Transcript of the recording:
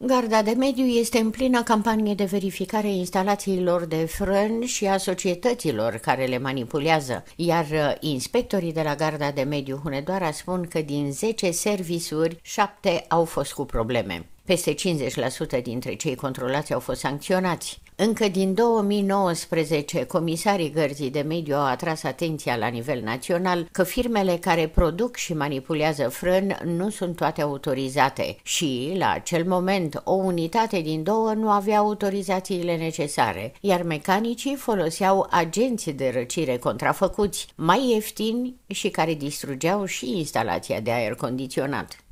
Garda de mediu este în plină campanie de verificare a instalațiilor de frân și a societăților care le manipulează, iar uh, inspectorii de la Garda de Mediu Hunedoara spun că din 10 servisuri, 7 au fost cu probleme. Peste 50% dintre cei controlați au fost sancționați. Încă din 2019, comisarii Gărzii de Mediu au atras atenția la nivel național că firmele care produc și manipulează frân nu sunt toate autorizate și, la acel moment, o unitate din două nu avea autorizațiile necesare, iar mecanicii foloseau agenți de răcire contrafăcuți, mai ieftini și care distrugeau și instalația de aer condiționat.